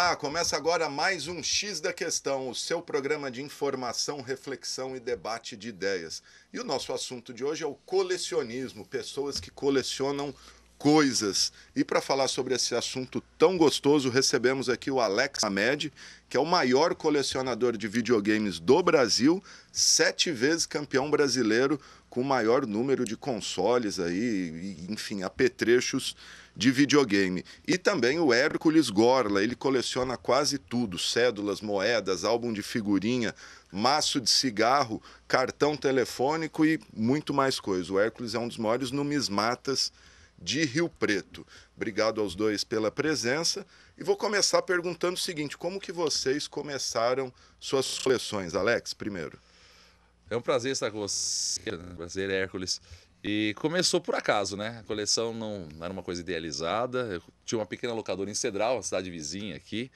Olá, começa agora mais um X da Questão, o seu programa de informação, reflexão e debate de ideias. E o nosso assunto de hoje é o colecionismo, pessoas que colecionam coisas. E para falar sobre esse assunto tão gostoso, recebemos aqui o Alex Hamed, que é o maior colecionador de videogames do Brasil, sete vezes campeão brasileiro, com o maior número de consoles aí, enfim, apetrechos de videogame. E também o Hércules Gorla, ele coleciona quase tudo: cédulas, moedas, álbum de figurinha, maço de cigarro, cartão telefônico e muito mais coisa. O Hércules é um dos maiores numismatas de Rio Preto. Obrigado aos dois pela presença e vou começar perguntando o seguinte: como que vocês começaram suas coleções, Alex? Primeiro. É um prazer estar com você, né? prazer Hércules. E começou por acaso, né? A coleção não era uma coisa idealizada. Eu tinha uma pequena locadora em Cedral, uma cidade vizinha aqui.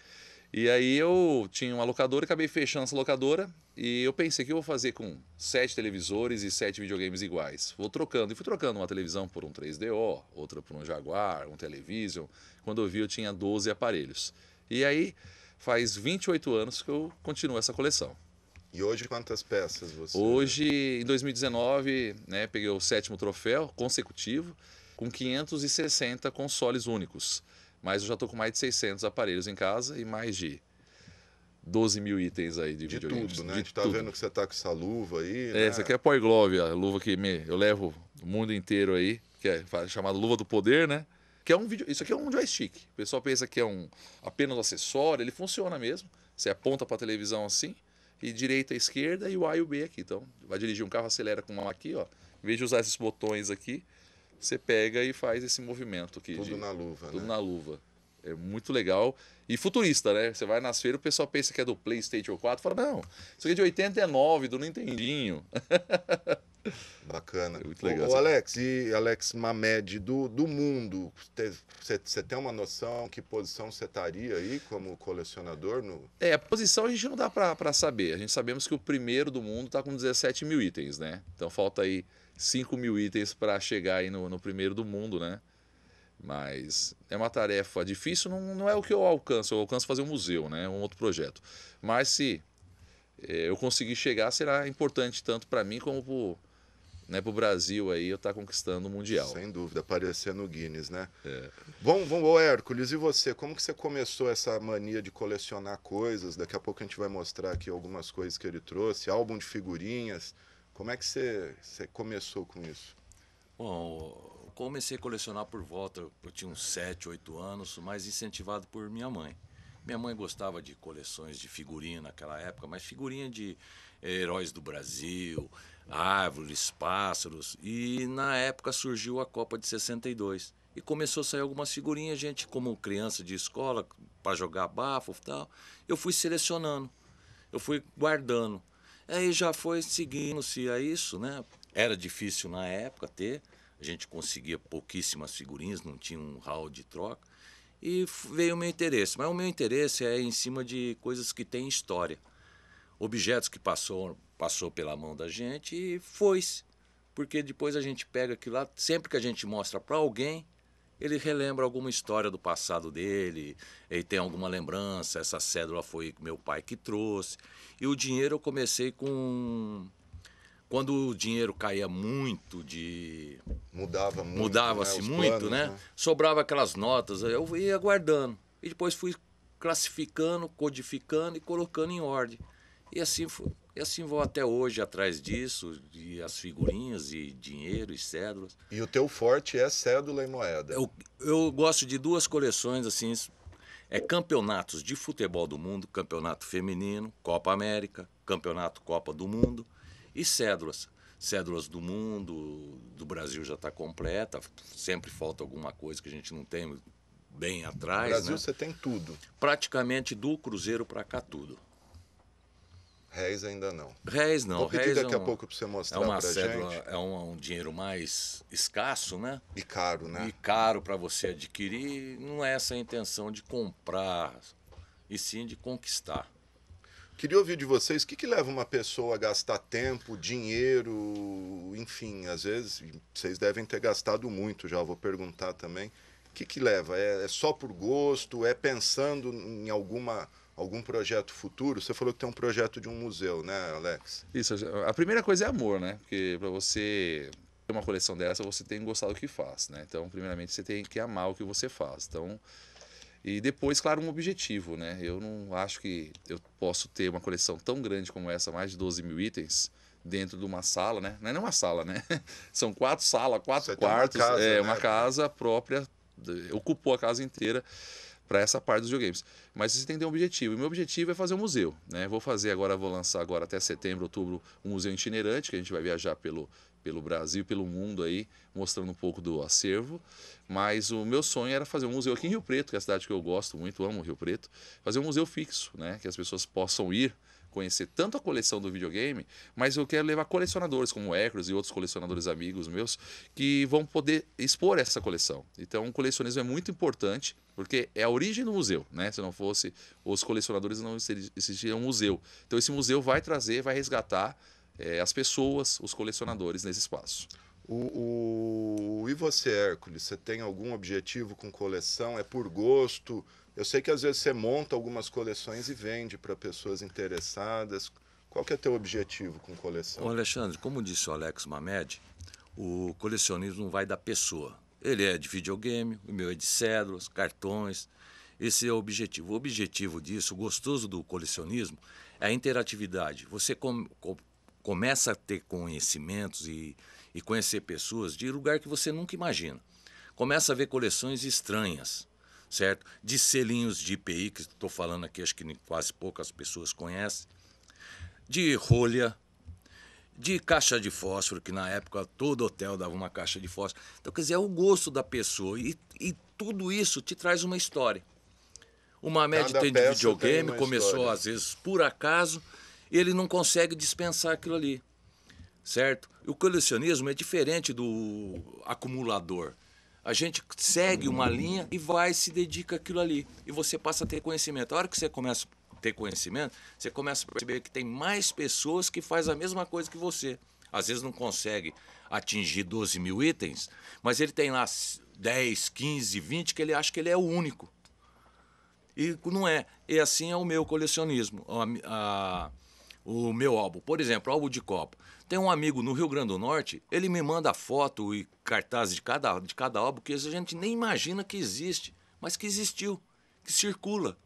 E aí eu tinha uma locadora, e acabei fechando essa locadora e eu pensei que eu vou fazer com sete televisores e sete videogames iguais. Vou trocando e fui trocando uma televisão por um 3DO, outra por um Jaguar, um Television. Quando eu vi eu tinha 12 aparelhos. E aí faz 28 anos que eu continuo essa coleção. E hoje quantas peças você? Hoje, em 2019, né, peguei o sétimo troféu consecutivo com 560 consoles únicos. Mas eu já estou com mais de 600 aparelhos em casa e mais de 12 mil itens aí de, de videogame. tudo, né? De a gente tá vendo que você tá com essa luva aí. É, né? essa aqui é a Power Glove, a luva que me, eu levo o mundo inteiro aí, que é chamada luva do poder, né? Que é um vídeo, isso aqui é um joystick. O pessoal pensa que é um apenas um acessório, ele funciona mesmo. Você aponta para televisão assim, e direita, esquerda e o A e o B aqui. Então, vai dirigir um carro, acelera com o A aqui, ó. Em vez de usar esses botões aqui, você pega e faz esse movimento aqui. Tudo de, na luva, Tudo né? na luva. É muito legal. E futurista, né? Você vai nas feiras, o pessoal pensa que é do PlayStation 4. Fala, não, isso aqui é de 89, do Nintendinho. Bacana. É muito legal. O, Alex, e Alex Mamed, do, do mundo, você tem uma noção que posição você estaria aí como colecionador? No... É, a posição a gente não dá para saber. A gente sabemos que o primeiro do mundo está com 17 mil itens, né? Então falta aí 5 mil itens para chegar aí no, no primeiro do mundo, né? Mas é uma tarefa difícil, não, não é o que eu alcanço. Eu alcanço fazer um museu, né? um outro projeto. Mas se é, eu conseguir chegar, será importante tanto para mim como para né, para o Brasil aí eu estar tá conquistando o Mundial. Sem dúvida, aparecendo Guinness, né? É. Bom, bom, ô Hércules, e você? Como que você começou essa mania de colecionar coisas? Daqui a pouco a gente vai mostrar aqui algumas coisas que ele trouxe, álbum de figurinhas. Como é que você, você começou com isso? Bom, comecei a colecionar por volta, eu tinha uns 7, 8 anos, mas incentivado por minha mãe. Minha mãe gostava de coleções de figurinha naquela época, mas figurinha de eh, heróis do Brasil, árvores, pássaros. E na época surgiu a Copa de 62. E começou a sair algumas figurinhas, gente, como criança de escola, para jogar bafo e tal. Eu fui selecionando, eu fui guardando. Aí já foi seguindo-se a isso, né? Era difícil na época ter, a gente conseguia pouquíssimas figurinhas, não tinha um hall de troca. E veio o meu interesse. Mas o meu interesse é em cima de coisas que têm história. Objetos que passou, passou pela mão da gente e foi-se. Porque depois a gente pega aquilo lá, sempre que a gente mostra para alguém, ele relembra alguma história do passado dele, ele tem alguma lembrança, essa cédula foi meu pai que trouxe. E o dinheiro eu comecei com quando o dinheiro caía muito de mudava muito, mudava-se né? muito, planos, né? né? Sobrava aquelas notas, eu ia guardando e depois fui classificando, codificando e colocando em ordem. E assim foi. E assim vou até hoje atrás disso, de as figurinhas e dinheiro e cédulas. E o teu forte é cédula e moeda? Eu, eu gosto de duas coleções, assim, é campeonatos de futebol do mundo, campeonato feminino, Copa América, campeonato Copa do Mundo e cédulas. Cédulas do mundo, do Brasil já está completa, sempre falta alguma coisa que a gente não tem bem atrás. No Brasil né? você tem tudo. Praticamente do Cruzeiro para cá tudo. Réis ainda não. Réis não. Vou pedir Reis é daqui é um, a pouco para você mostrar é uma cédula, gente. É um, um, dinheiro mais escasso, né? E caro, né? E caro para você adquirir. Não é essa a intenção de comprar, e sim de conquistar. Queria ouvir de vocês o que, que leva uma pessoa a gastar tempo, dinheiro, enfim, às vezes vocês devem ter gastado muito já, vou perguntar também. O que, que leva? É, é só por gosto? É pensando em alguma algum projeto futuro? Você falou que tem um projeto de um museu, né, Alex? Isso. A primeira coisa é amor, né? Porque para você ter uma coleção dessa, você tem que gostar do que faz, né? Então, primeiramente, você tem que amar o que você faz. Então, e depois, claro, um objetivo, né? Eu não acho que eu posso ter uma coleção tão grande como essa, mais de 12 mil itens, dentro de uma sala, né? Não é uma sala, né? São quatro salas, quatro Você quartos, uma casa, é né? uma casa própria, ocupou a casa inteira para essa parte dos videogames. Mas você tem que ter um objetivo. E meu objetivo é fazer um museu, né? Vou fazer agora, vou lançar agora até setembro, outubro, um museu itinerante que a gente vai viajar pelo pelo Brasil, pelo mundo aí, mostrando um pouco do acervo. Mas o meu sonho era fazer um museu aqui em Rio Preto, que é a cidade que eu gosto muito, amo Rio Preto, fazer um museu fixo, né? Que as pessoas possam ir conhecer tanto a coleção do videogame, mas eu quero levar colecionadores como Ecros e outros colecionadores amigos meus que vão poder expor essa coleção. Então, o colecionismo é muito importante porque é a origem do museu, né? Se não fosse os colecionadores não existiria um museu. Então, esse museu vai trazer, vai resgatar é, as pessoas, os colecionadores nesse espaço. O, o, E você, Hércules, você tem algum objetivo com coleção? É por gosto? Eu sei que às vezes você monta algumas coleções e vende para pessoas interessadas. Qual que é teu objetivo com coleção? Ô Alexandre, como disse o Alex Mamed, o colecionismo vai da pessoa. Ele é de videogame, o meu é de cédulas, cartões. Esse é o objetivo. O objetivo disso, o gostoso do colecionismo, é a interatividade. Você com, com, começa a ter conhecimentos e, e conhecer pessoas de lugar que você nunca imagina. Começa a ver coleções estranhas, certo? De selinhos de IPI, que estou falando aqui, acho que quase poucas pessoas conhecem, de rolha, de caixa de fósforo, que na época todo hotel dava uma caixa de fósforo. Então, quer dizer, é o gosto da pessoa. E, e tudo isso te traz uma história. Uma média tem de videogame, tem começou história. às vezes por acaso ele não consegue dispensar aquilo ali, certo? O colecionismo é diferente do acumulador. A gente segue uma linha e vai se dedica àquilo ali. E você passa a ter conhecimento. A hora que você começa a ter conhecimento, você começa a perceber que tem mais pessoas que faz a mesma coisa que você. Às vezes não consegue atingir 12 mil itens, mas ele tem lá 10, 15, 20 que ele acha que ele é o único. E não é. E assim é o meu colecionismo. A, a, o meu álbum. Por exemplo, álbum de copa. Tem um amigo no Rio Grande do Norte, ele me manda foto e cartazes de cada, de cada álbum que a gente nem imagina que existe, mas que existiu, que circula.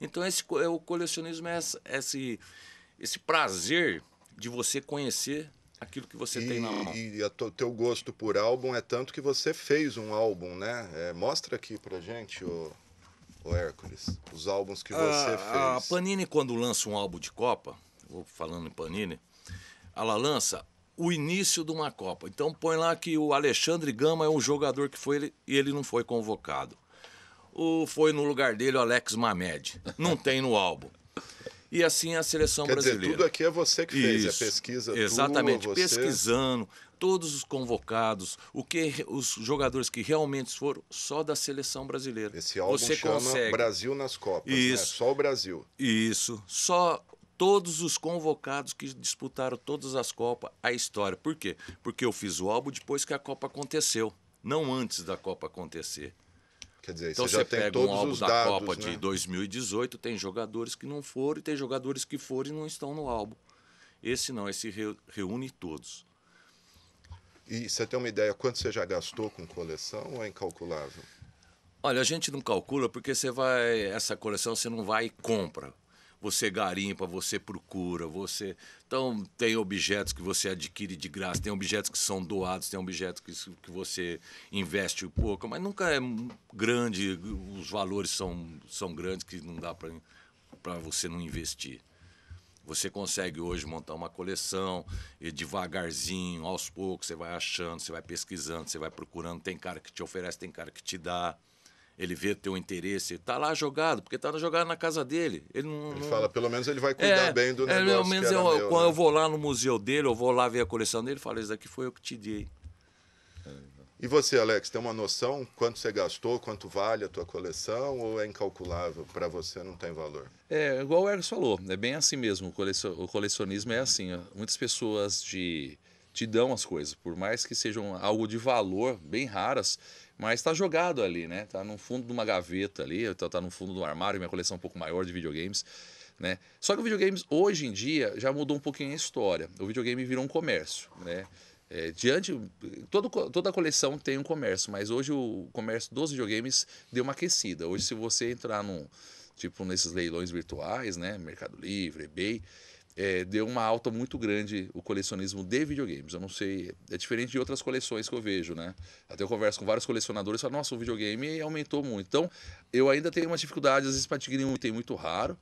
Então esse é o colecionismo é esse, esse prazer de você conhecer aquilo que você e, tem na mão. E o teu gosto por álbum é tanto que você fez um álbum, né? É, mostra aqui pra gente o, Hércules, os álbuns que você fez. A Panini quando lança um álbum de copa, falando em Panini, a Lança, o início de uma Copa. Então põe lá que o Alexandre Gama é um jogador que foi ele, e ele não foi convocado. Ou foi no lugar dele o Alex Mamed. Não tem no álbum. E assim é a seleção Quer brasileira. Dizer, tudo aqui é você que fez é Isso. a pesquisa. Exatamente, tua, você... pesquisando todos os convocados, o que os jogadores que realmente foram só da seleção brasileira. Esse álbum você chama consegue. Brasil nas Copas, né? Isso. Né? Só o Brasil. Isso. Só todos os convocados que disputaram todas as Copas, a história. Por quê? Porque eu fiz o álbum depois que a Copa aconteceu, não antes da Copa acontecer. Quer dizer, então você, você pega um álbum da dados, Copa né? de 2018, tem jogadores que não foram e tem jogadores que foram e não estão no álbum. Esse não, esse reúne todos. E você tem uma ideia quanto você já gastou com coleção ou é incalculável? Olha, a gente não calcula porque você vai essa coleção você não vai e compra você garimpa, você procura, você. Então, tem objetos que você adquire de graça, tem objetos que são doados, tem objetos que, que você investe pouco, mas nunca é grande, os valores são, são grandes que não dá para você não investir. Você consegue hoje montar uma coleção e devagarzinho, aos poucos, você vai achando, você vai pesquisando, você vai procurando. Tem cara que te oferece, tem cara que te dá ele vê teu interesse, tá lá jogado, porque tá jogado na casa dele. Ele, não, ele não... fala, pelo menos ele vai é, cuidar é, bem do negócio. É, pelo menos eu, meu, quando né? eu vou lá no museu dele, eu vou lá ver a coleção dele, falo, isso daqui foi eu que te dei. E você, Alex, tem uma noção quanto você gastou, quanto vale a tua coleção ou é incalculável para você não tem valor? É, igual o Ergos falou, é bem assim mesmo, o colecionismo é assim, ó. muitas pessoas te dão as coisas, por mais que sejam algo de valor, bem raras, mas está jogado ali, né? Tá no fundo de uma gaveta ali, tá, tá no fundo do armário, minha coleção é um pouco maior de videogames. Né? Só que o videogames hoje em dia já mudou um pouquinho a história. O videogame virou um comércio, né? É, diante todo, toda coleção tem um comércio, mas hoje o comércio dos videogames deu uma aquecida. Hoje se você entrar num tipo nesses leilões virtuais, né, Mercado Livre, eBay, é, deu uma alta muito grande o colecionismo de videogames. Eu não sei, é diferente de outras coleções que eu vejo, né? Até eu converso com vários colecionadores e falo, nossa, o videogame aumentou muito. Então, eu ainda tenho uma dificuldade, às vezes, para adquirir um item muito raro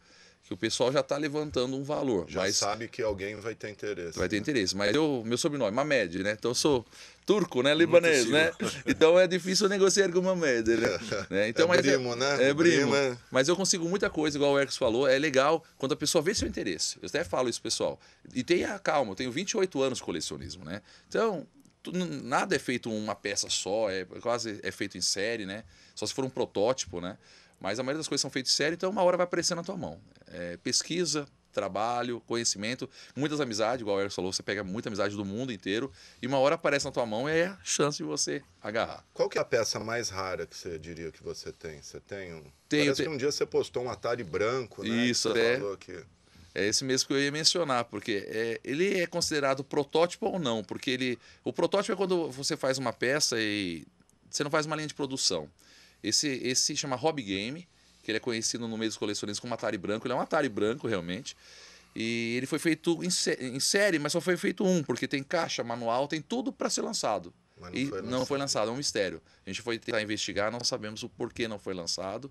que o pessoal já está levantando um valor. Já mas... sabe que alguém vai ter interesse. Vai ter né? interesse. Mas eu, meu sobrenome, Mamed, né? Então eu sou turco, né? Libanês, né? Então é difícil negociar com Mamed, né? né? Então, é primo, é... né? É brimo. Mas eu consigo muita coisa, igual o Ercos falou. É legal quando a pessoa vê seu interesse. Eu até falo isso, pessoal. E tenha calma, eu tenho 28 anos de colecionismo, né? Então, nada é feito uma peça só, é quase é feito em série, né? Só se for um protótipo, né? Mas a maioria das coisas são feitas sério, então uma hora vai aparecer na tua mão. É, pesquisa, trabalho, conhecimento, muitas amizades, igual o Eric falou, você pega muita amizade do mundo inteiro e uma hora aparece na tua mão e é a chance de você agarrar. Qual que é a peça mais rara que você diria que você tem? Você tem um... Tenho, Parece te... que um dia você postou um Atari branco, né? Isso, que é... Falou É esse mesmo que eu ia mencionar, porque é, ele é considerado protótipo ou não, porque ele... O protótipo é quando você faz uma peça e você não faz uma linha de produção. Esse, esse chama Hobby Game, que ele é conhecido no meio dos colecionistas como Atari Branco. Ele é um Atari Branco, realmente. E ele foi feito em, sé em série, mas só foi feito um, porque tem caixa, manual, tem tudo para ser lançado. Mas não e foi não foi lançado, é um mistério. A gente foi tentar investigar, não sabemos o porquê não foi lançado.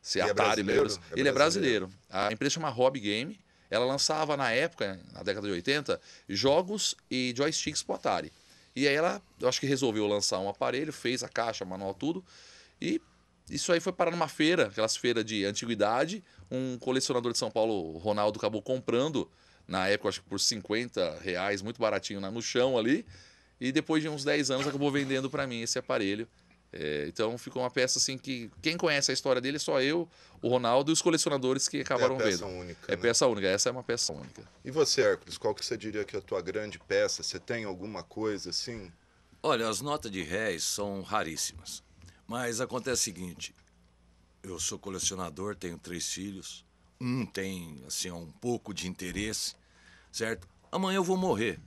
Se é Atari brasileiro? Mesmo. É ele é brasileiro. A empresa chama Hobby Game. Ela lançava na época, na década de 80, jogos e joysticks pro Atari. E aí ela, eu acho que resolveu lançar um aparelho, fez a caixa, manual, tudo. E isso aí foi parar numa feira, aquelas feiras de antiguidade. Um colecionador de São Paulo, Ronaldo, acabou comprando, na época, acho que por 50 reais, muito baratinho né, no chão ali. E depois de uns 10 anos, acabou vendendo para mim esse aparelho. É, então ficou uma peça assim que quem conhece a história dele é só eu, o Ronaldo e os colecionadores que acabaram vendo. É peça vendo. única. É né? peça única, essa é uma peça única. E você, Hércules, qual que você diria que é a tua grande peça? Você tem alguma coisa assim? Olha, as notas de réis são raríssimas. Mas acontece o seguinte: eu sou colecionador, tenho três filhos. Um tem, assim, um pouco de interesse, certo? Amanhã eu vou morrer.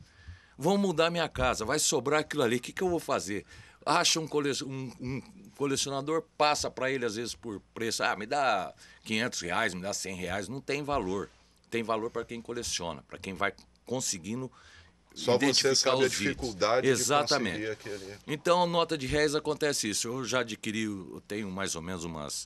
Vão mudar minha casa, vai sobrar aquilo ali. O que, que eu vou fazer? Acha um, cole... um, um colecionador, passa para ele, às vezes, por preço. Ah, me dá 500 reais, me dá 100 reais. Não tem valor. Tem valor para quem coleciona, para quem vai conseguindo só você sabe a dificuldade Exatamente. de aquele... Então, nota de réis acontece isso. Eu já adquiri, eu tenho mais ou menos umas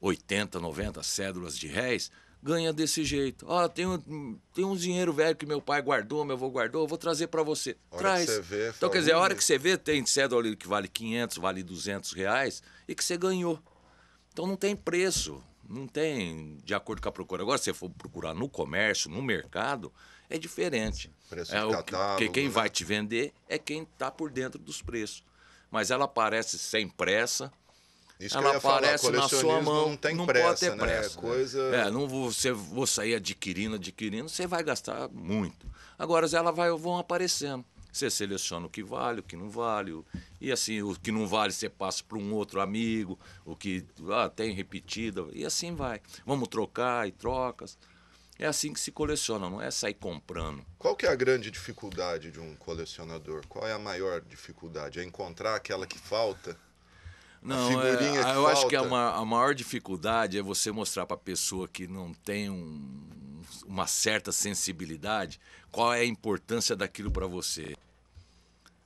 80, 90 cédulas de réis, ganha desse jeito. Ó, tem, um, tem um dinheiro velho que meu pai guardou, meu avô guardou, eu vou trazer para você. Hora Traz. Que você vê, então, quer dizer, a hora hum. que você vê, tem cédula que vale 500, vale 200 reais e que você ganhou. Então, não tem preço, não tem de acordo com a procura. Agora, se você for procurar no comércio, no mercado, é diferente. Preço é, catálogo, que, quem né? vai te vender é quem está por dentro dos preços. Mas ela aparece sem pressa. Isso ela aparece falar, na sua mão. Não tem não pressa, pode ter né? pressa. É, coisa... é não vou, você vou sair adquirindo, adquirindo, você vai gastar muito. Agora ela vai vão aparecendo. Você seleciona o que vale, o que não vale. E assim, o que não vale você passa para um outro amigo, o que ah, tem repetida, e assim vai. Vamos trocar e trocas. É assim que se coleciona, não é sair comprando. Qual que é a grande dificuldade de um colecionador? Qual é a maior dificuldade? É encontrar aquela que falta? Não, é, eu falta. acho que a, a, maior dificuldade é você mostrar para a pessoa que não tem um, uma certa sensibilidade qual é a importância daquilo para você.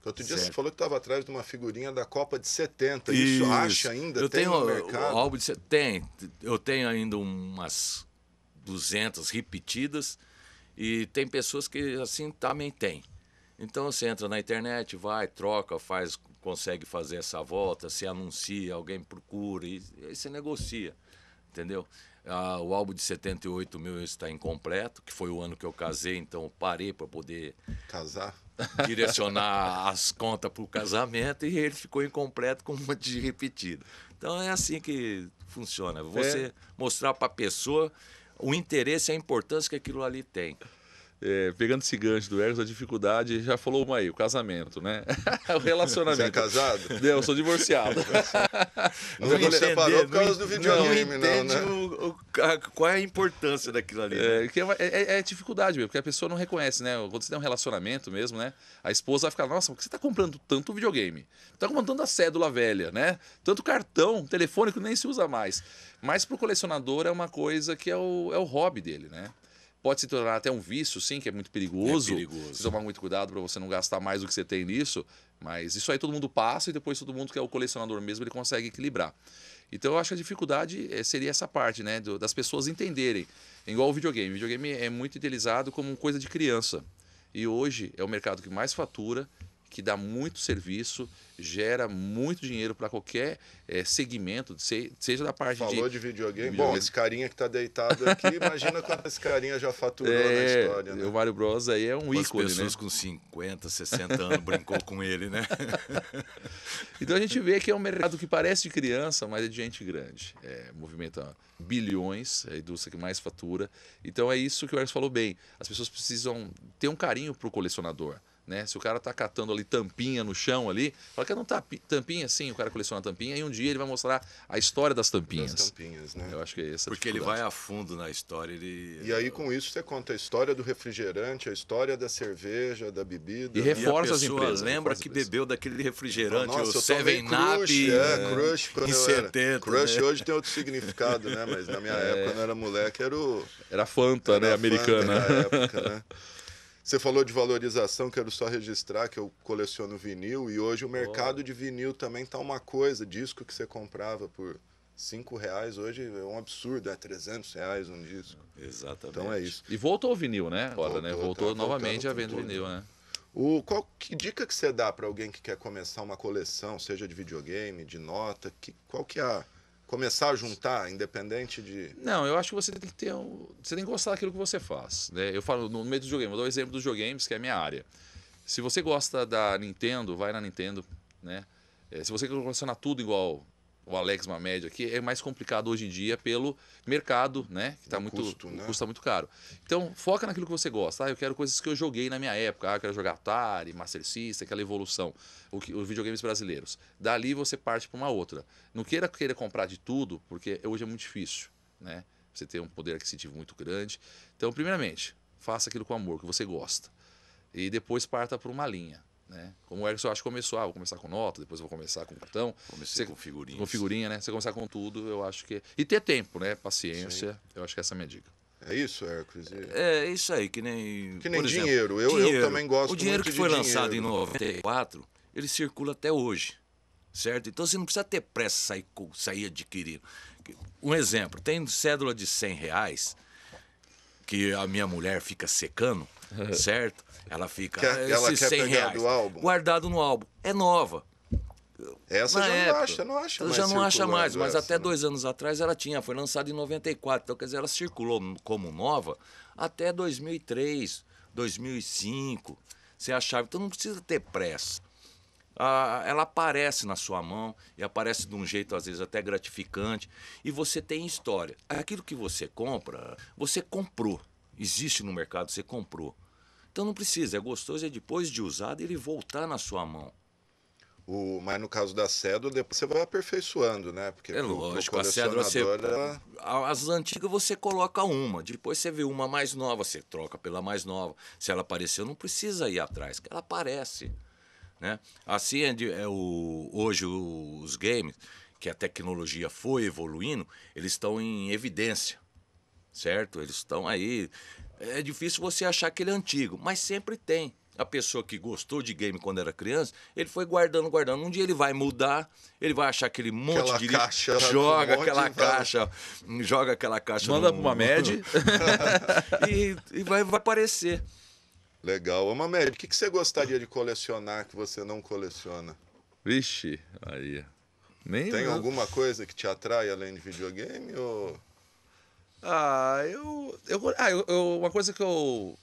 Outro dia certo. você falou que estava atrás de uma figurinha da Copa de 70. Isso, Isso acha ainda? Eu tem tenho no mercado? Álbum de, tem. Eu tenho ainda umas 200 repetidas e tem pessoas que assim também tem. Então você entra na internet, vai, troca, faz, consegue fazer essa volta, se anuncia, alguém procura e, e aí você negocia, entendeu? Ah, o álbum de 78 mil está incompleto, que foi o ano que eu casei, então eu parei para poder casar, direcionar as contas para o casamento e ele ficou incompleto com um monte de repetido. Então é assim que funciona. Você é. mostrar para a pessoa o interesse e a importância que aquilo ali tem. É, pegando esse gancho do Ergo, a dificuldade, já falou uma aí, o casamento, né? o relacionamento. Você é casado? Não, eu sou divorciado. não me separou por causa do videogame, não, não entende não, né? o, o, a, qual é a importância daquilo ali. Né? É é, é, é, é, dificuldade mesmo, porque a pessoa não reconhece, né? Quando você tem um relacionamento mesmo, né? A esposa vai ficar, nossa, por que você está comprando tanto videogame? Está comprando tanta cédula velha, né? Tanto cartão telefônico nem se usa mais. Mas para o colecionador é uma coisa que é o, é o hobby dele, né? Pode se tornar até um vício, sim, que é muito perigoso. É perigoso. Tomar muito cuidado para você não gastar mais do que você tem nisso. Mas isso aí todo mundo passa e depois todo mundo que é o colecionador mesmo ele consegue equilibrar. Então eu acho que a dificuldade eh, seria essa parte, né? das pessoas entenderem. Igual o videogame. O videogame é muito idealizado como coisa de criança. E hoje é o mercado que mais fatura que dá muito serviço, gera muito dinheiro para qualquer é, segmento, seja da parte Falou de. Falou de videogame? Bom, esse carinha que está deitado aqui, imagina quanto esse carinha já faturou é, na história. Né? O Mário Bros aí é um ícone. Né? pessoas né? com 50, 60 anos brincou com ele, né? então a gente vê que é um mercado que parece de criança, mas é de gente grande. É, movimenta bilhões, é a indústria que mais fatura. Então é isso que o Ernst falou bem. As pessoas precisam ter um carinho para o colecionador. Né? Se o cara está catando ali tampinha no chão ali, fala que não tá tampinha sim, o cara coleciona tampinha e um dia ele vai mostrar a história das tampinhas. Das tampinhas, né? Eu acho que é essa Porque ele vai a fundo na história, ele E aí com isso você conta a história do refrigerante, a história da cerveja, da bebida. E reforça e as empresas. lembra que empresas. bebeu daquele refrigerante, Nossa, o Seven Up, crush, é, crush quando em 70, né? Crush né? hoje tem outro significado, né, mas na minha é. época quando eu era moleque era o era Fanta, era né, americana. Na época, né? Você falou de valorização, quero só registrar que eu coleciono vinil e hoje o mercado oh. de vinil também tá uma coisa. Disco que você comprava por 5 reais hoje é um absurdo, é 300 reais um disco. Exatamente. Então é isso. E voltou o vinil, né? Agora, voltou, né? Tá voltou tá novamente a venda vinil, né? O, qual que dica que você dá para alguém que quer começar uma coleção, seja de videogame, de nota, que, qual que é a começar a juntar, independente de. Não, eu acho que você tem que ter um. Você tem que gostar daquilo que você faz. Né? Eu falo no meio do videogame, vou dar o um exemplo dos videogames, que é a minha área. Se você gosta da Nintendo, vai na Nintendo, né? É, se você quer colecionar tudo igual o Alex Mamed aqui, é mais complicado hoje em dia pelo mercado, né? Que tá o muito, custo, né? Tá muito caro. Então, foca naquilo que você gosta. Ah, eu quero coisas que eu joguei na minha época. Ah, eu quero jogar Atari, Master System, aquela evolução, o que, os videogames brasileiros. Dali você parte para uma outra. Não queira querer comprar de tudo, porque hoje é muito difícil, né? Você tem um poder aquisitivo muito grande. Então, primeiramente, faça aquilo com amor, que você gosta. E depois parta para uma linha. Né? Como o Erickson, acho que começou, ah, vou começar com nota, depois vou começar com cartão. Comecei você, com figurinha. Com figurinha, né? Você começar com tudo, eu acho que. E ter tempo, né? Paciência, Sim. eu acho que essa é a minha dica. É isso, Hércules? É, é isso aí, que nem. Que nem dinheiro. Eu, dinheiro. eu também gosto O dinheiro que foi lançado dinheiro. em 94, ele circula até hoje. Certo? Então você não precisa ter pressa sair, sair adquirindo. Um exemplo, tem cédula de 100 reais que a minha mulher fica secando. certo? Ela fica que, ah, ela 100 reais guardado no álbum. É nova. Essa já época, não acha, não acha mais. Já não acha mais, mas até né? dois anos atrás ela tinha, foi lançada em 94. Então, quer dizer, ela circulou como nova até 2003, 2005. Você achava, então não precisa ter pressa. Ah, ela aparece na sua mão e aparece de um jeito às vezes até gratificante e você tem história. Aquilo que você compra, você comprou existe no mercado, você comprou. Então não precisa, é gostoso é depois de usado ele voltar na sua mão. O, mas no caso da cédula, depois você vai aperfeiçoando, né? Porque é lógico, a cédula você. Ela... As antigas você coloca uma, depois você vê uma mais nova, você troca pela mais nova. Se ela apareceu, não precisa ir atrás, que ela aparece. Né? Assim é, de, é o, hoje os games, que a tecnologia foi evoluindo, eles estão em evidência certo? Eles estão aí. É difícil você achar aquele antigo, mas sempre tem. A pessoa que gostou de game quando era criança, ele foi guardando, guardando. Um dia ele vai mudar, ele vai achar aquele monte aquela de caixa, joga aquela caixa, joga aquela caixa, manda para uma med e, e, vai, vai aparecer. Legal. Uma média. O que, que você gostaria de colecionar que você não coleciona? Vixe, aí. Nem Tem eu... alguma coisa que te atrai além de videogame ou ah, eu. eu, ah, eu, eu uma coisa que eu.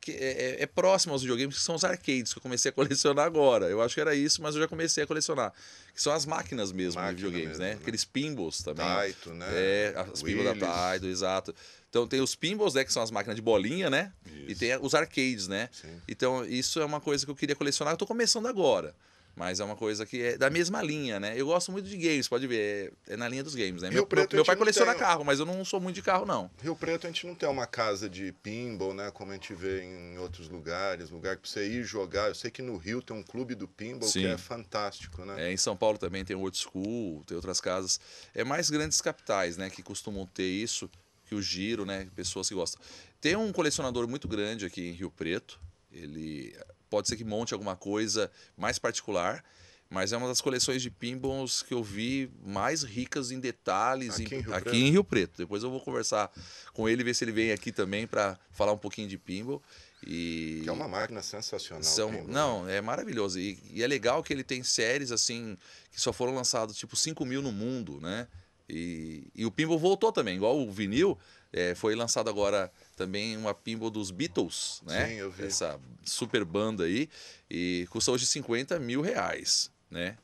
Que é, é, é próxima aos videogames, que são os arcades, que eu comecei a colecionar agora. Eu acho que era isso, mas eu já comecei a colecionar. Que são as máquinas mesmo Máquina de videogames, mesmo, né? né? Aqueles pinballs também. Taito, né? É, as pinballs da Taito, exato. Então tem os pinballs, né, que são as máquinas de bolinha, né? Isso. E tem os arcades, né? Sim. Então isso é uma coisa que eu queria colecionar, eu tô começando agora. Mas é uma coisa que é da mesma linha, né? Eu gosto muito de games, pode ver. É, é na linha dos games, né? Rio meu, Preto, meu pai coleciona tem... carro, mas eu não sou muito de carro, não. Rio Preto, a gente não tem uma casa de pinball, né? Como a gente vê em outros lugares, lugar que você ir jogar. Eu sei que no Rio tem um clube do pinball Sim. que é fantástico, né? É, em São Paulo também tem o Old School, tem outras casas. É mais grandes capitais, né? Que costumam ter isso, que o giro, né? Pessoas que gostam. Tem um colecionador muito grande aqui em Rio Preto, ele Pode ser que monte alguma coisa mais particular, mas é uma das coleções de pinballs que eu vi mais ricas em detalhes aqui, em, em, Rio, aqui Preto. em Rio Preto. Depois eu vou conversar com ele, ver se ele vem aqui também para falar um pouquinho de pinball. E que é uma máquina sensacional. São, não, é maravilhoso. E, e, é legal que ele tem séries assim que só foram lançadas tipo 5 mil no mundo, né? E, e o pinball voltou também, igual o vinil, é, foi lançado agora também uma pinball dos Beatles, né? Sim, eu vi. Essa super banda aí. E custa hoje 50 mil reais, né?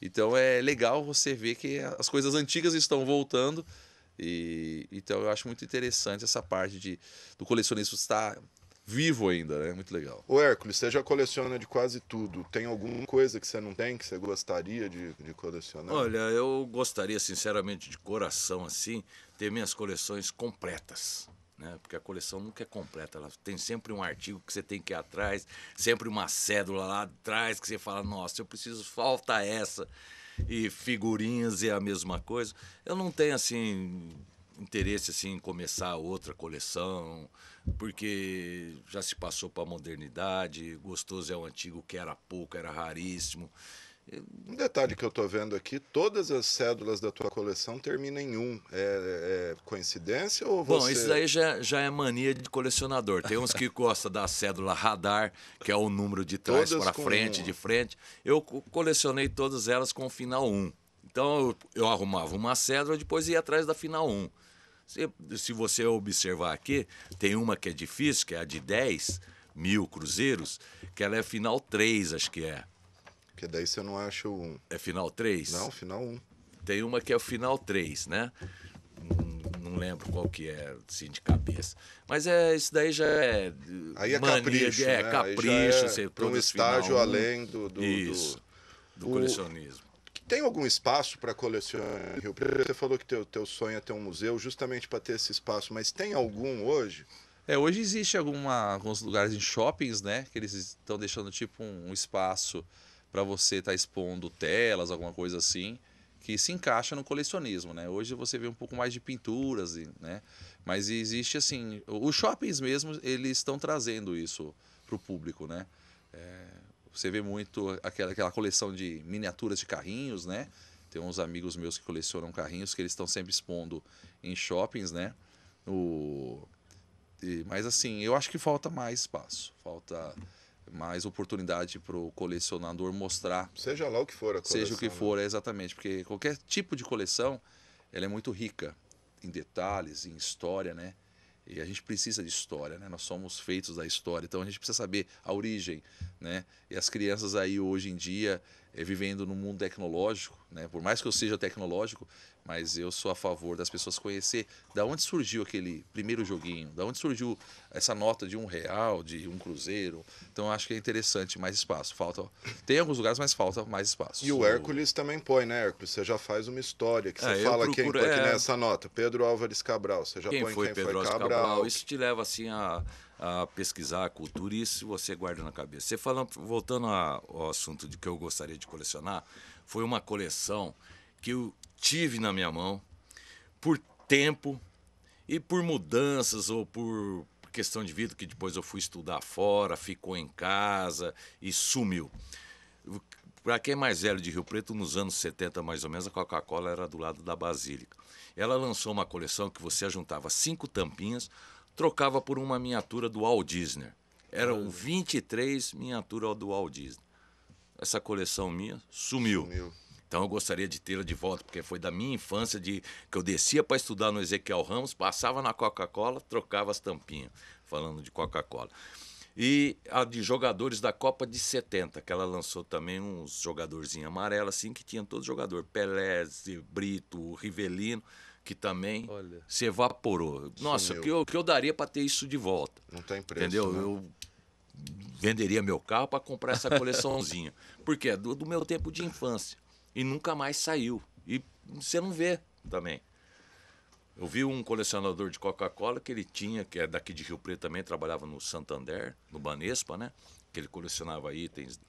Então é legal você ver que as coisas antigas estão voltando. E, então eu acho muito interessante essa parte de, do colecionismo estar vivo ainda, né? Muito legal. O Hércules, você já coleciona de quase tudo. Tem alguma coisa que você não tem que você gostaria de, de colecionar? Olha, eu gostaria, sinceramente, de coração assim, ter minhas coleções completas né? Porque a coleção nunca é completa, ela tem sempre um artigo que você tem que ir atrás, sempre uma cédula lá atrás que você fala, nossa, eu preciso, falta essa. E figurinhas é a mesma coisa. Eu não tenho assim interesse assim em começar outra coleção, porque já se passou para a modernidade, gostoso é o antigo que era pouco, era raríssimo. Um detalhe que eu estou vendo aqui, todas as cédulas da tua coleção terminam em um. É, é coincidência ou você... Bom, isso daí já, já é mania de colecionador. Tem uns que gostam da cédula radar, que é o número de trás para frente, um. de frente. Eu colecionei todas elas com o final 1. Então eu, eu arrumava uma cédula e depois ia atrás da final 1. Se, se você observar aqui, tem uma que é difícil, que é a de 10 mil cruzeiros, que ela é final 3, acho que é. Porque daí você não acha o. Um. É final 3? Não, final 1. Um. Tem uma que é o final 3, né? Não, lembro qual que é, assim, de cabeça. Mas é, isso daí já é. Aí é mania, capricho. É, né? capricho, é Para um estágio além do. do isso. Do, do o... colecionismo. Tem algum espaço para colecionar Rio Preto? Você falou que teu, teu sonho é ter um museu justamente para ter esse espaço, mas tem algum hoje? É, hoje existe alguma, alguns lugares em shoppings, né? Que eles estão deixando tipo um, um espaço para você estar tá expondo telas, alguma coisa assim, que se encaixa no colecionismo, né? Hoje você vê um pouco mais de pinturas, né? Mas existe assim, os shoppings mesmo eles estão trazendo isso para o público, né? É, você vê muito aquela, aquela coleção de miniaturas de carrinhos, né? Tem uns amigos meus que colecionam carrinhos que eles estão sempre expondo em shoppings, né? O... E, mas assim, eu acho que falta mais espaço, falta mais oportunidade para o colecionador mostrar. Seja lá o que for a coleção. Seja o que né? for, né? é exatamente. Porque qualquer tipo de coleção, ela é muito rica em detalhes, em história, né? E a gente precisa de história, né? Nós somos feitos da história, então a gente precisa saber a origem, né? E as crianças aí hoje em dia, é, vivendo num mundo tecnológico, né? Por mais que eu seja tecnológico, mas eu sou a favor das pessoas conhecer da onde surgiu aquele primeiro joguinho, da onde surgiu essa nota de um real, de um cruzeiro. Então acho que é interessante mais espaço. Falta tem alguns lugares, mas falta mais espaço. E o Hércules o... também põe, né, Hércules? Você já faz uma história que você é, fala procuro, quem foi é... nessa nota. Pedro Álvares Cabral. Você já quem põe foi quem Pedro foi Cabral. Cabral. Isso te leva assim a a pesquisar a cultura e isso você guarda na cabeça. Você falando, voltando ao assunto de que eu gostaria de colecionar, foi uma coleção que eu tive na minha mão por tempo e por mudanças ou por questão de vida, que depois eu fui estudar fora, ficou em casa e sumiu. Para quem é mais velho de Rio Preto, nos anos 70 mais ou menos, a Coca-Cola era do lado da Basílica. Ela lançou uma coleção que você juntava cinco tampinhas, trocava por uma miniatura do Walt Disney. Eram 23 ah. miniaturas do Walt Disney. Essa coleção minha sumiu. sumiu. Então eu gostaria de tê-la de volta, porque foi da minha infância de que eu descia para estudar no Ezequiel Ramos, passava na Coca-Cola, trocava as tampinhas, falando de Coca-Cola. E a de jogadores da Copa de 70, que ela lançou também uns jogadorzinhos amarelos, assim, que tinha todo jogador, Pelé, Brito, Rivelino que também Olha. se evaporou. Nossa, o que eu, que eu daria para ter isso de volta? Não tem preço. Entendeu? Né? Eu venderia meu carro para comprar essa coleçãozinha. Porque é do, do, meu tempo de infância. E nunca mais saiu. E você não vê também. Eu vi um colecionador de Coca-Cola que ele tinha, que é daqui de Rio Preto também, trabalhava no Santander, no Banespa, né? Que ele colecionava itens.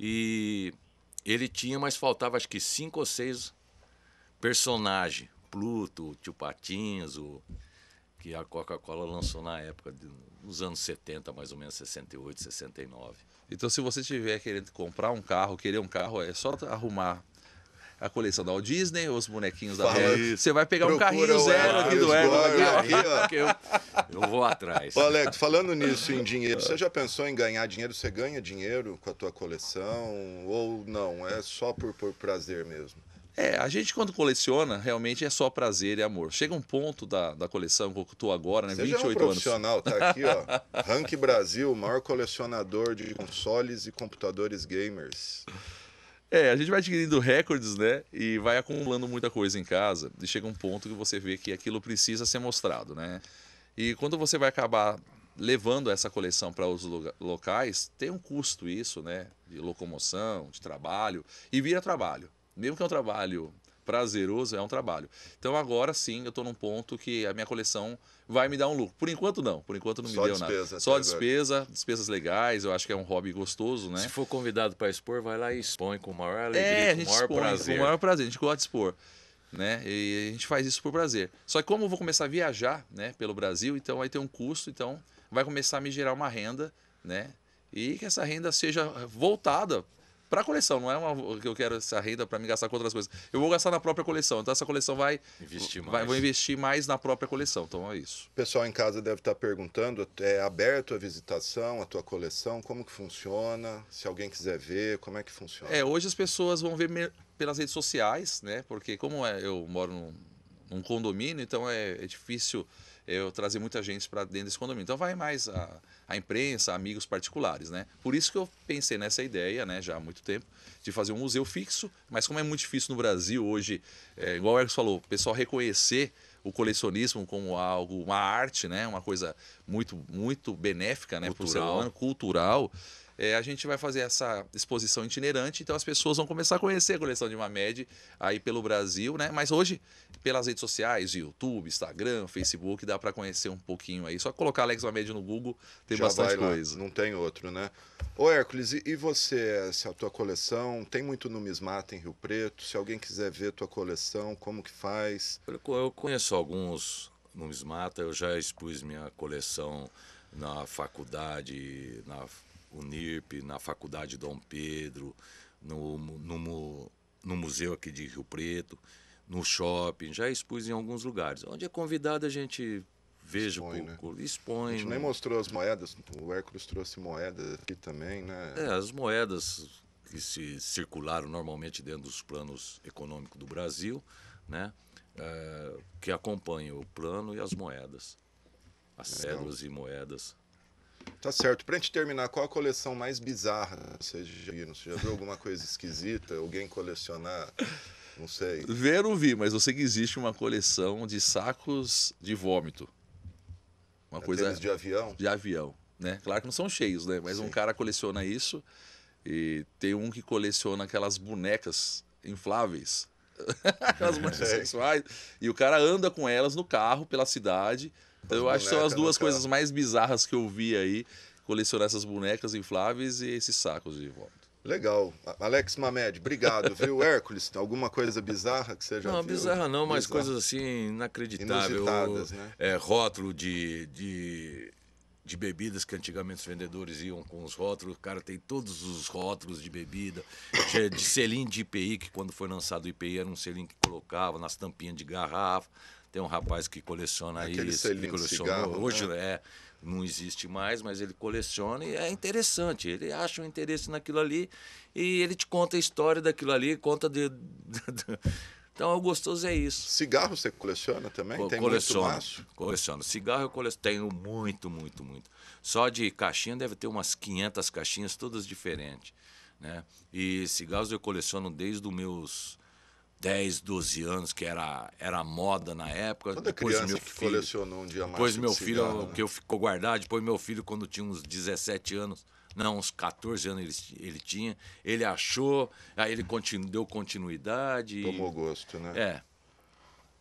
E ele tinha, mas faltava acho que cinco ou seis personagens Pluto, o Tio Patins, o, que a Coca-Cola lançou na época, de, nos anos 70, mais ou menos, 68, 69. Então, se você tiver querendo comprar um carro, querer um carro, é só arrumar a coleção da Walt Disney, os bonequinhos da Walt Você vai pegar um carrinho zero aqui do Erno. Eu, eu vou atrás. Ô, Alex, falando nisso em dinheiro, você já pensou em ganhar dinheiro? Você ganha dinheiro com a tua coleção ou não? É só por, por prazer mesmo? É, a gente quando coleciona, realmente é só prazer e amor. Chega um ponto da, da coleção, que eu estou agora, né? Você 28 já é um profissional, anos. tá aqui, ó. Rank Brasil, maior colecionador de consoles e computadores gamers. É, a gente vai adquirindo recordes, né? E vai acumulando muita coisa em casa. E chega um ponto que você vê que aquilo precisa ser mostrado, né? E quando você vai acabar levando essa coleção para os locais, tem um custo isso, né? De locomoção, de trabalho, e vira trabalho. Mesmo que é um trabalho prazeroso, é um trabalho. Então agora sim, eu estou num ponto que a minha coleção vai me dar um lucro. Por enquanto não, por enquanto não me deu despesa, nada. Só despesa, agora. despesas legais, eu acho que é um hobby gostoso, né? Se for convidado para expor, vai lá e expõe com maior é, alegria, é, com maior expõe, prazer. Com maior prazer, a gente gosta de expor. Né? E a gente faz isso por prazer. Só que como eu vou começar a viajar, né, pelo Brasil, então vai ter um custo, então vai começar a me gerar uma renda, né? E que essa renda seja voltada para coleção, não é uma que eu quero essa renda para me gastar com outras coisas. Eu vou gastar na própria coleção. Então essa coleção vai investir mais. Vai, vou investir mais na própria coleção. Então é isso. O pessoal em casa deve estar tá perguntando, é aberto a visitação, a tua coleção, como que funciona? Se alguém quiser ver, como é que funciona? É, hoje as pessoas vão ver pelas redes sociais, né? Porque como é, eu moro num, num condomínio, então é, é difícil eu trazer muita gente para dentro desse condomínio. Então vai mais a, a, imprensa, amigos particulares, né? Por isso que eu pensei nessa ideia, né, já há muito tempo, de fazer um museu fixo, mas como é muito difícil no Brasil hoje, é, igual o Erickson falou, o pessoal reconhecer o colecionismo como algo, uma arte, né, uma coisa muito muito benéfica, né, para o ser humano, cultural. É, a gente vai fazer essa exposição itinerante, então as pessoas vão começar a conhecer a coleção de Mamed aí pelo Brasil, né? Mas hoje, pelas redes sociais, YouTube, Instagram, Facebook, dá para conhecer um pouquinho aí. Só colocar Alex Mamed no Google, tem Já bastante coisa. Não tem outro, né? Ô Hércules, e você, se a tua coleção tem muito numismata em Rio Preto? Se alguém quiser ver tua coleção, como que faz? Eu conheço alguns numismata, eu já expus minha coleção na faculdade, na UNIRP, na Faculdade Dom Pedro, no, no, no museu aqui de Rio Preto, no shopping, já expus em alguns lugares. Onde é convidado a gente veja expõe, né? expõe. A gente né? nem mostrou as moedas, o Hércules trouxe moeda aqui também, né? É, as moedas que se circularam normalmente dentro dos planos econômicos do Brasil, né? É, que acompanham o plano e as moedas, as cédulas e moedas. Tá certo. Pra gente terminar, qual a coleção mais bizarra você já viu? Você já viu alguma coisa esquisita? Alguém colecionar? Não sei. Ver ou vi, mas eu sei que existe uma coleção de sacos de vômito. Uma é coisa. De avião? De avião, né? Claro que não são cheios, né? Mas Sim. um cara coleciona isso. E tem um que coleciona aquelas bonecas infláveis. aquelas bonecas sexuais. E o cara anda com elas no carro pela cidade eu acho que são as né, duas coisas mais bizarras que eu vi aí: colecionar essas bonecas infláveis e esses sacos de volta. Legal. Alex Mamed, obrigado, viu? Hércules, alguma coisa bizarra que você já não, viu? Não, bizarra não, mas coisas assim inacreditáveis. Inusitadas, né? É, rótulo de, de, de bebidas que antigamente os vendedores iam com os rótulos. O cara tem todos os rótulos de bebida. De, de de IPI, que quando foi lançado o IPI era um selim que colocava nas tampinhas de garrafa. Tem um rapaz que coleciona Aquele isso, que colecionou. Cigarro, hoje né? é, não existe mais, mas ele coleciona e é interessante. Ele acha um interesse naquilo ali e ele te conta a história daquilo ali, conta de. Então, o gostoso é isso. Cigarro você coleciona também? Co tem coleciono, muito maço? Coleciono. Cigarro eu coleciono. Tenho muito, muito, muito. Só de caixinha deve ter umas 500 caixinhas, todas diferentes. Né? E cigarros eu coleciono desde os meus 10, 12 anos, que era, era moda na época. Quando é depois meu que filho, colecionou um dia Depois meu filho, cigarro, que eu ficou guardado, depois meu filho, quando tinha uns 17 anos, não, uns 14 anos ele, ele tinha, ele achou, aí ele continu, deu continuidade. Tomou e... gosto, né? É.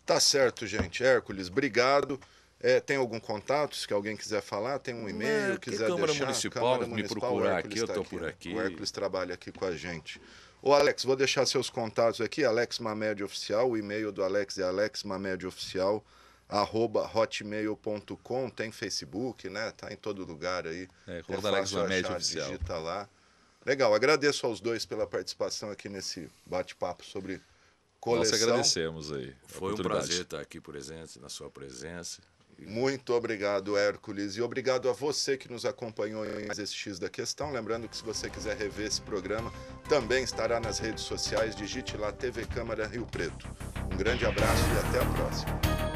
Tá certo, gente. Hércules, obrigado. É, tem algum contato? Se alguém quiser falar, tem um e-mail, é, quiser Câmara deixar. Municipal, Câmara Municipal, me procurar aqui, eu estou tá por aqui. O Hércules trabalha aqui com a gente. Ô Alex, vou deixar seus contatos aqui, Alex Mamed Oficial, o e-mail do Alex é alexmamedoficial, arroba hotmail.com, tem Facebook, né? Tá em todo lugar aí. É, é Alex Mamed Oficial. Digita lá. Legal, agradeço aos dois pela participação aqui nesse bate-papo sobre coleção. Nós agradecemos aí. Foi um prazer estar aqui presente, na sua presença. Muito obrigado, Hércules, e obrigado a você que nos acompanhou em mais esse X da Questão. Lembrando que se você quiser rever esse programa, também estará nas redes sociais, digite lá TV Câmara Rio Preto. Um grande abraço e até a próxima.